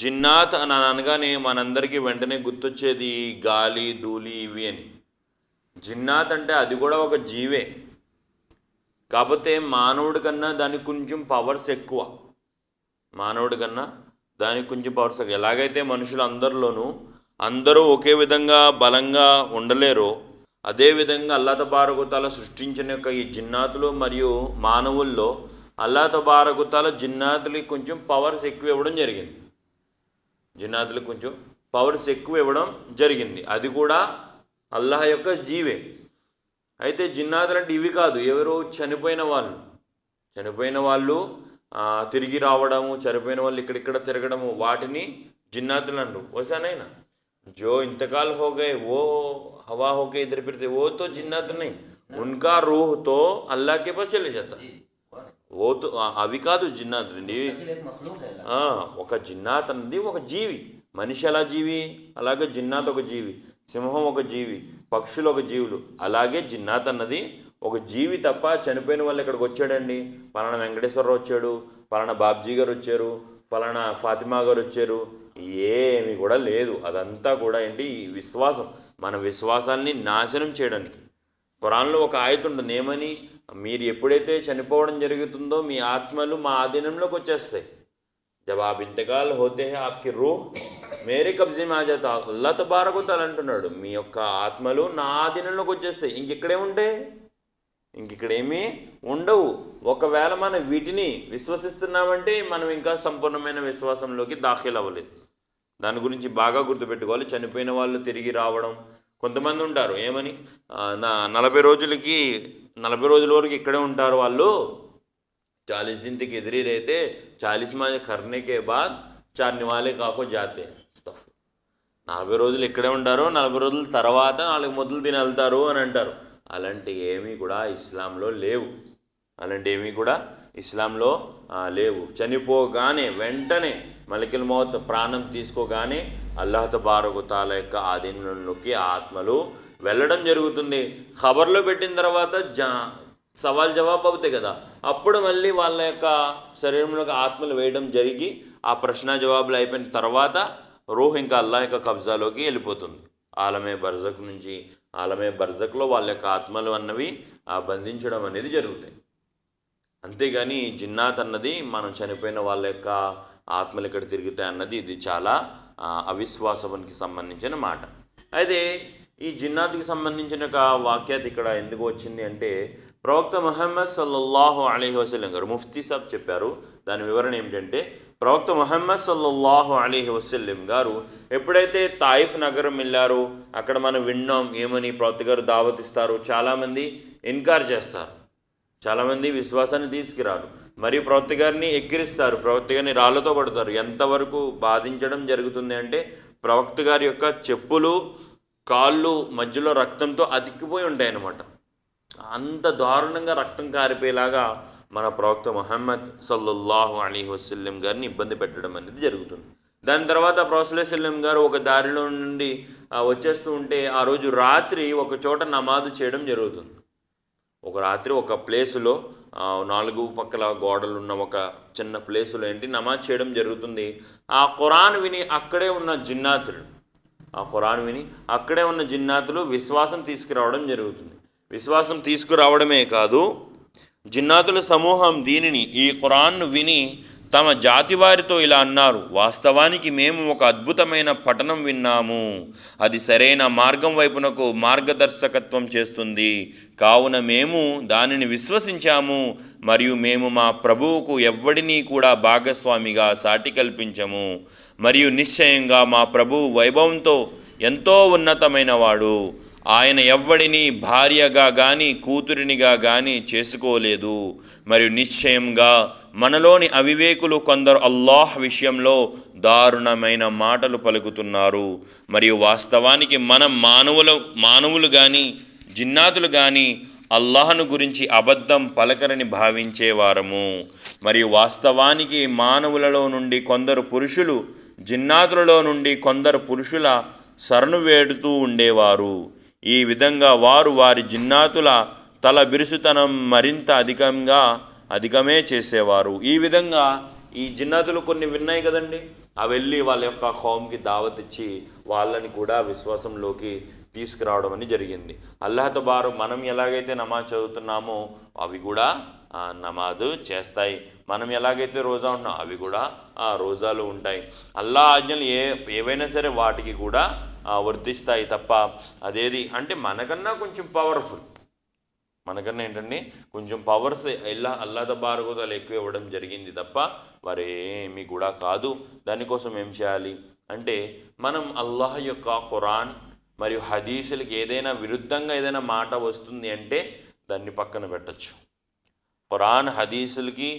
జిన్నాత్ అని అనగానే మనందరికీ వెంటనే గుర్తొచ్చేది గాలి ధూళి ఇవి అని జిన్నాత్ అంటే అది కూడా ఒక జీవే కాకపోతే మానవుడి కన్నా దానికి కొంచెం పవర్స్ ఎక్కువ మానవుడి కన్నా దానికి కొంచెం పవర్స్ ఎక్కువ ఎలాగైతే మనుషులు అందరిలోనూ అందరూ ఒకే విధంగా బలంగా ఉండలేరో అదేవిధంగా అల్లాతబారగుతాల సృష్టించిన యొక్క ఈ జిన్నాతులు మరియు మానవుల్లో అల్లాతబారగుతాల జిన్నాతులకి కొంచెం పవర్స్ ఎక్కువ ఇవ్వడం జరిగింది జిన్నాదులకు కొంచెం పవర్స్ ఎక్కువ ఇవ్వడం జరిగింది అది కూడా అల్లాహ్ యొక్క జీవే అయితే జిన్నాదులు అంటే ఇవి కాదు ఎవరో చనిపోయిన వాళ్ళు చనిపోయిన వాళ్ళు తిరిగి రావడము చనిపోయిన వాళ్ళు ఇక్కడిక్కడ తిరగడము వాటిని జిన్నాతులు అంటూ వసానైనా జో ఇంతకాలు హోగే ఓ హవా हवा ఇద్దరు పెడితే ఓతో वो ఉన్కా जिन्नत అల్లాకే పచ్చలే చేత ఓతో అవి కాదు पास ఒక జిన్నాత్ అన్నది ఒక జీవి మనిషి ఎలా జీవి అలాగే జిన్నాత్ ఒక జీవి సింహం ఒక జీవి పక్షులు ఒక జీవులు అలాగే జిన్నాత్ అన్నది ఒక జీవి తప్ప చనిపోయిన వాళ్ళు ఇక్కడికి వచ్చాడండి పలానా వెంకటేశ్వరరావు వచ్చాడు పలానా బాబ్జీ గారు వచ్చారు పలానా ఫాతిమా గారు వచ్చారు ఏమి కూడా లేదు అదంతా కూడా ఏంటి విశ్వాసం మన విశ్వాసాన్ని నాశనం చేయడానికి పురాణంలో ఒక ఆయత ఉంటుంది ఏమని మీరు ఎప్పుడైతే చనిపోవడం జరుగుతుందో మీ ఆత్మలు మా ఆధీనంలోకి వచ్చేస్తాయి జब आप इंतकाल होते हैं आपकी रूह మేరీ కబ్జీ మాజాత అల్లా తబారకు తల అంటున్నాడు మీ యొక్క ఆత్మలు నా ఆధీనంలోకి వచ్చేస్తాయి ఇంకెక్కడే ఉండే ఇంకెక్కడేమీ ఉండవు ఒకవేళ మనం వీటిని విశ్వసిస్తున్నామంటే మనం ఇంకా సంపూర్ణమైన విశ్వాసంలోకి దాఖలు అవ్వలేదు దాని గురించి బాగా గుర్తుపెట్టుకోవాలి చనిపోయిన వాళ్ళు తిరిగి రావడం కొంతమంది ఉంటారు ఏమని నా నలభై రోజులకి నలభై రోజుల వరకు ఇక్కడే ఉంటారు వాళ్ళు चालीस दिन तक इधर ही रहते चालीस माह करने के बाद చార్ని వాళ్ళే కాకో జాతే నలభై రోజులు ఇక్కడే ఉంటారు నలభై రోజుల తర్వాత నాలుగు మొదలు తిని వెళ్తారు అని అంటారు అలాంటి ఏమీ కూడా ఇస్లాంలో లేవు అలాంటి ఏమీ కూడా ఇస్లాంలో లేవు చనిపోగానే వెంటనే మలికిల్ మౌత్ ప్రాణం తీసుకోగానే అల్లహత బారకుతాల యొక్క ఆధీనంలోకి ఆత్మలు వెళ్ళడం జరుగుతుంది ఖబర్లో పెట్టిన తర్వాత జా సవాల్ జవాబు అవుతాయి కదా అప్పుడు మళ్ళీ వాళ్ళ యొక్క శరీరంలోకి ఆత్మలు వేయడం జరిగి ఆ ప్రశ్న జవాబులు అయిపోయిన తర్వాత రూహ్ ఇంకా అల్లా యొక్క కబ్జాలోకి వెళ్ళిపోతుంది ఆలమే బర్జక్ నుంచి ఆలమే బర్జక్లో వాళ్ళ యొక్క ఆత్మలు అన్నవి ఆ బంధించడం అనేది జరుగుతాయి అంతేగాని జిన్నాత్ అన్నది మనం చనిపోయిన వాళ్ళ యొక్క ఆత్మలు ఇక్కడ తిరుగుతాయి అన్నది ఇది చాలా అవిశ్వాసానికి సంబంధించిన మాట అయితే ఈ జిన్నాత్కి సంబంధించిన ఒక వాక్యాత ఇక్కడ ఎందుకు వచ్చింది అంటే ప్రవక్త మహమ్మద్ సల్లల్లాహు అలీ వసలం గారు ముఫ్తీ సాబ్ చెప్పారు దాని వివరణ ఏమిటంటే ప్రవక్త మహమ్మద్ సల్లల్లాహు అలీ వసల్లం గారు ఎప్పుడైతే తాయిఫ్ నగరం వెళ్ళారో అక్కడ మనం విన్నాం ఏమని ప్రవక్త గారు దావతిస్తారు చాలామంది ఎన్కార్ చేస్తారు చాలామంది విశ్వాసాన్ని తీసుకురారు మరియు ప్రవక్త గారిని ఎక్కిరిస్తారు ప్రవక్త గారిని రాళ్ళతో పడతారు ఎంతవరకు బాధించడం జరుగుతుంది అంటే ప్రవక్త గారి యొక్క చెప్పులు కాళ్ళు మధ్యలో రక్తంతో అతికిపోయి ఉంటాయి అన్నమాట అంత దారుణంగా రక్తం కారిపోయేలాగా మన ప్రవక్త మొహమ్మద్ సల్లల్లాహు అలీ వసల్లం గారిని ఇబ్బంది పెట్టడం అనేది జరుగుతుంది దాని తర్వాత ప్రొఫెసల్లం గారు ఒక దారిలో నుండి వచ్చేస్తూ ఉంటే ఆ రోజు రాత్రి ఒక చోట నమాజు చేయడం జరుగుతుంది ఒక రాత్రి ఒక ప్లేసులో నాలుగు పక్కల గోడలు ఉన్న ఒక చిన్న ప్లేసులో ఏంటి నమాజ్ చేయడం జరుగుతుంది ఆ ఖురాన్ విని అక్కడే ఉన్న జిన్నాతులు ఆ ఖురాన్ విని అక్కడే ఉన్న జిన్నాతులు విశ్వాసం తీసుకురావడం జరుగుతుంది విశ్వాసం తీసుకురావడమే కాదు జిన్నాతుల సమూహం దీనిని ఈ ఖురాన్ను విని తమ జాతి వారితో ఇలా అన్నారు వాస్తవానికి మేము ఒక అద్భుతమైన పఠనం విన్నాము అది సరైన మార్గం వైపునకు మార్గదర్శకత్వం చేస్తుంది కావున మేము దానిని విశ్వసించాము మరియు మేము మా ప్రభువుకు ఎవ్వడినీ కూడా భాగస్వామిగా సాటి కల్పించము మరియు నిశ్చయంగా మా ప్రభువు వైభవంతో ఎంతో ఉన్నతమైనవాడు ఆయన ఎవ్వడిని భార్యగా కానీ కూతురినిగా కానీ చేసుకోలేదు మరియు నిశ్చయంగా మనలోని అవివేకులు కొందరు అల్లాహ్ విషయంలో దారుణమైన మాటలు పలుకుతున్నారు మరియు వాస్తవానికి మనం మానవులు మానవులు కానీ జిన్నాతులు కానీ అల్లాహను గురించి అబద్ధం పలకరని భావించేవారము మరియు వాస్తవానికి మానవులలో నుండి కొందరు పురుషులు జిన్నాతులలో నుండి కొందరు పురుషుల సరణు వేడుతూ ఉండేవారు ఈ విధంగా వారు వారి జిన్నాతుల తల బిరుసుతనం మరింత అధికంగా అధికమే చేసేవారు ఈ విధంగా ఈ జిన్నాతులు కొన్ని విన్నాయి కదండి అవి వెళ్ళి వాళ్ళ యొక్క హోమ్కి దావత్ ఇచ్చి వాళ్ళని కూడా విశ్వాసంలోకి తీసుకురావడం అని జరిగింది అల్లాహతో బారు మనం ఎలాగైతే నమాజ్ చదువుతున్నామో అవి కూడా నమాజు చేస్తాయి మనం ఎలాగైతే రోజా ఉంటున్నాం అవి కూడా ఆ రోజాలు ఉంటాయి అల్లా ఆజ్ఞలు ఏ ఏవైనా సరే వాటికి కూడా వర్తిస్తాయి తప్ప అదేది అంటే మనకన్నా కొంచెం పవర్ఫుల్ మనకన్నా ఏంటండి కొంచెం పవర్స్ ఇలా అల్లాదబారుగుదలు ఎక్కువ ఇవ్వడం జరిగింది తప్ప వారేమీ కూడా కాదు దానికోసం ఏం చేయాలి అంటే మనం అల్లాహ్ యొక్క ఖురాన్ మరియు హదీసులకి ఏదైనా విరుద్ధంగా ఏదైనా మాట వస్తుంది అంటే దాన్ని పక్కన పెట్టచ్చు ఖురాన్ హదీసులకి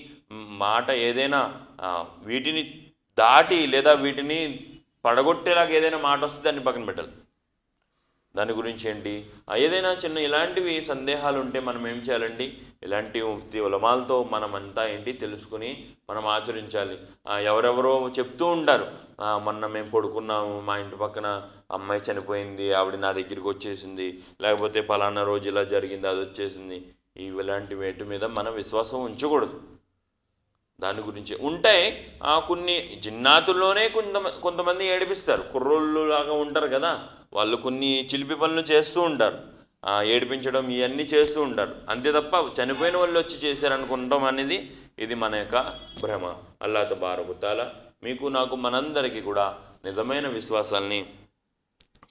మాట ఏదైనా వీటిని దాటి లేదా వీటిని పడగొట్టేలాగా ఏదైనా మాట వస్తే దాన్ని పక్కన పెట్టాలి దాని గురించి ఏంటి ఏదైనా చిన్న ఇలాంటివి సందేహాలు ఉంటే మనం ఏం చేయాలండి ఇలాంటి ముఫ్తి ఉలమాలతో మనమంతా ఏంటి తెలుసుకుని మనం ఆచరించాలి ఎవరెవరో చెప్తూ ఉంటారు మొన్న మేము పడుకున్నాము మా ఇంటి పక్కన అమ్మాయి చనిపోయింది ఆవిడ నా దగ్గరికి వచ్చేసింది లేకపోతే పలానా రోజు ఇలా జరిగింది అది వచ్చేసింది ఇలాంటి వేటి మీద మనం విశ్వాసం ఉంచకూడదు దాని గురించి ఉంటాయి ఆ కొన్ని జిన్నాతుల్లోనే కొంత కొంతమంది ఏడిపిస్తారు కుర్రోళ్ళు లాగా ఉంటారు కదా వాళ్ళు కొన్ని చిలిపి పనులు చేస్తూ ఉంటారు ఏడిపించడం ఇవన్నీ చేస్తూ ఉంటారు అంతే తప్ప చనిపోయిన వాళ్ళు వచ్చి చేశారనుకుంటాం అనేది ఇది మన యొక్క భ్రమ అల్లాత తబారకుతాల మీకు నాకు మనందరికీ కూడా నిజమైన విశ్వాసాల్ని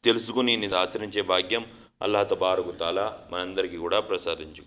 తెలుసుకుని ఆచరించే భాగ్యం అల్లాత తబారకుతాల మనందరికీ కూడా ప్రసాదించు